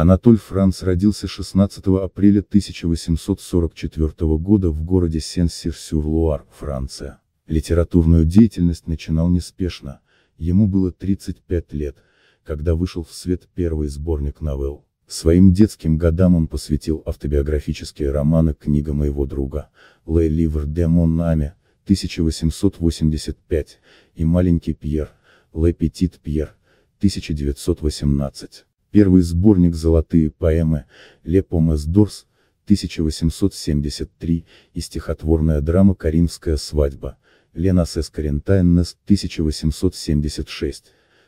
Анатоль Франц родился 16 апреля 1844 года в городе Сен-Сир-Сюр-Луар, Франция. Литературную деятельность начинал неспешно, ему было 35 лет, когда вышел в свет первый сборник новелл. Своим детским годам он посвятил автобиографические романы «Книга моего друга», «Лей Ливр де Монами», 1885, и «Маленький Пьер», «Ле Петит Пьер», 1918. Первый сборник «Золотые поэмы» Ле Дорс, 1873, и стихотворная драма «Каримская свадьба» Ленас Эскарентайннес, 1876,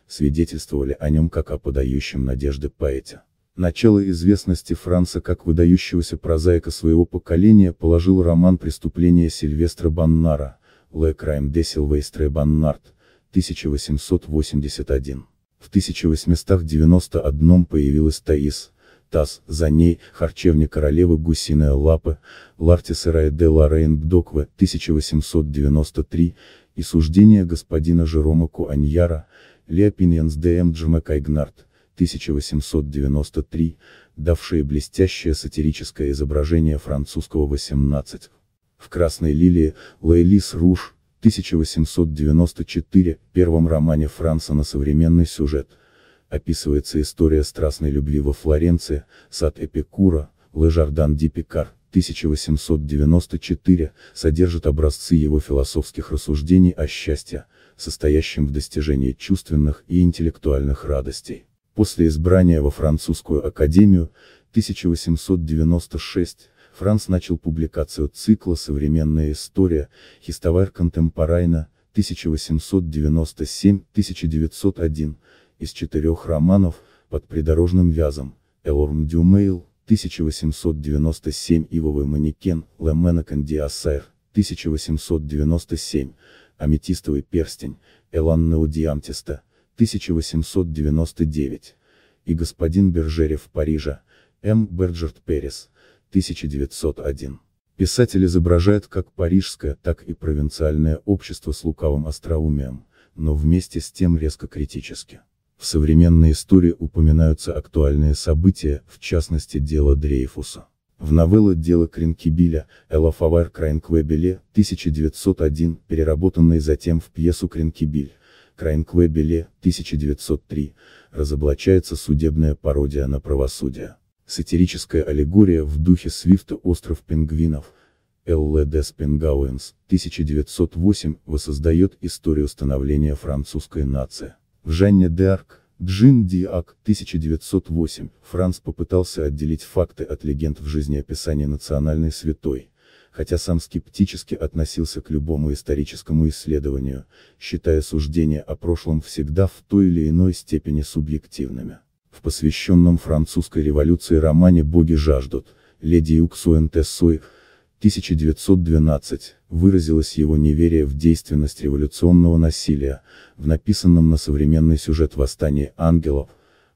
свидетельствовали о нем как о подающем надежды поэте. Начало известности Франца как выдающегося прозаика своего поколения положил роман «Преступление Сильвестра Баннара» Ле Крайм де Силвестре Баннард, 1881. В 1891 появилась Таис, Тасс, за ней, харчевня королевы Гусиная лапа, Ларти Сырая де Лорейн Бдоква, 1893, и суждение господина Жерома Куаньяра, Леопиньенс де М. Джамакайгнарт, 1893, давшие блестящее сатирическое изображение французского 18. В «Красной лилии» Лейлис Руш, 1894, первом романе Франца на современный сюжет. Описывается история страстной любви во Флоренции, сад Эпикура, Лежардан Ди Пикар, 1894, содержит образцы его философских рассуждений о счастье, состоящем в достижении чувственных и интеллектуальных радостей. После избрания во французскую академию, 1896, Франц начал публикацию цикла «Современная история. Хистовар контемпорайна. 1897-1901» из четырех романов, под придорожным вязом, Элорм Дюмейл, 1897 Ивовый манекен, Леменакон Диассер, 1897, Аметистовый перстень, Элан Неодиамтиста, 1899, и господин Бержерев Парижа, М. Берджерт Перес, 1901. Писатель изображает как парижское, так и провинциальное общество с лукавым остроумием, но вместе с тем резко критически. В современной истории упоминаются актуальные события, в частности дело Дрейфуса. В новеллу «Дело Кринкибиля» Элафавар Крайнквебеле, 1901, переработанной затем в пьесу Кринкибиль, Крайнквебеле, 1903, разоблачается судебная пародия на правосудие. Сатирическая аллегория в духе Свифта «Остров пингвинов» Элле Дес Пенгауэнс, 1908, воссоздает историю становления французской нации. В Жанне д'Арк, Джин Диак, 1908, Франц попытался отделить факты от легенд в жизнеописании национальной святой, хотя сам скептически относился к любому историческому исследованию, считая суждения о прошлом всегда в той или иной степени субъективными в посвященном французской революции романе «Боги жаждут», леди Юксуэн Тессуи, 1912, выразилось его неверие в действенность революционного насилия, в написанном на современный сюжет «Восстание ангелов»,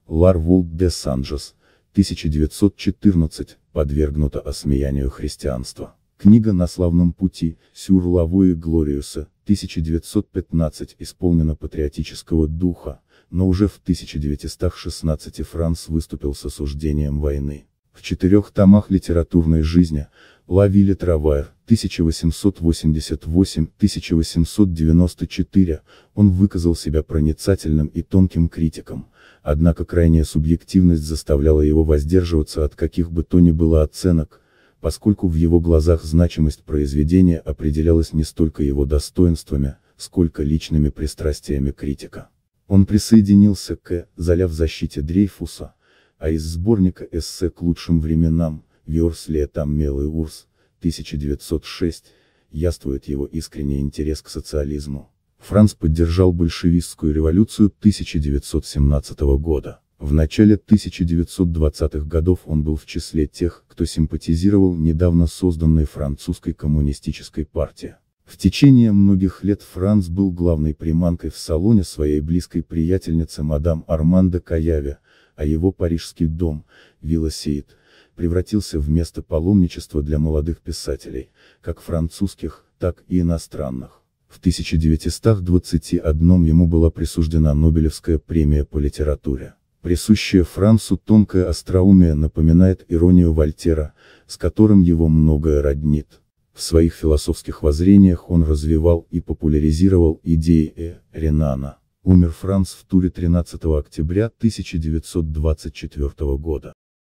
Лар Волт де Санджес, 1914, подвергнуто осмеянию христианства. Книга «На славном пути» Сюр Лавуи Глориуса, 1915, исполнена патриотического духа, но уже в 1916 Франц выступил с осуждением войны. В четырех томах литературной жизни, «Лавили Травайр», 1888-1894, он выказал себя проницательным и тонким критиком, однако крайняя субъективность заставляла его воздерживаться от каких бы то ни было оценок, поскольку в его глазах значимость произведения определялась не столько его достоинствами, сколько личными пристрастиями критика. Он присоединился к «Э», «Золя в защите Дрейфуса», а из сборника эссе «К лучшим временам» Виорс Летам Мел и Урс, 1906, яствует его искренний интерес к социализму. Франц поддержал большевистскую революцию 1917 года. В начале 1920-х годов он был в числе тех, кто симпатизировал недавно созданной французской коммунистической партии. В течение многих лет Франц был главной приманкой в салоне своей близкой приятельницы мадам Армандо Каяве, а его парижский дом, вилла Сеид, превратился в место паломничества для молодых писателей, как французских, так и иностранных. В 1921 ему была присуждена Нобелевская премия по литературе. Присущая Францу тонкое остроумие напоминает иронию Вольтера, с которым его многое роднит. В своих философских воззрениях он развивал и популяризировал идеи Э. Ренана. Умер Франц в туре 13 октября 1924 года.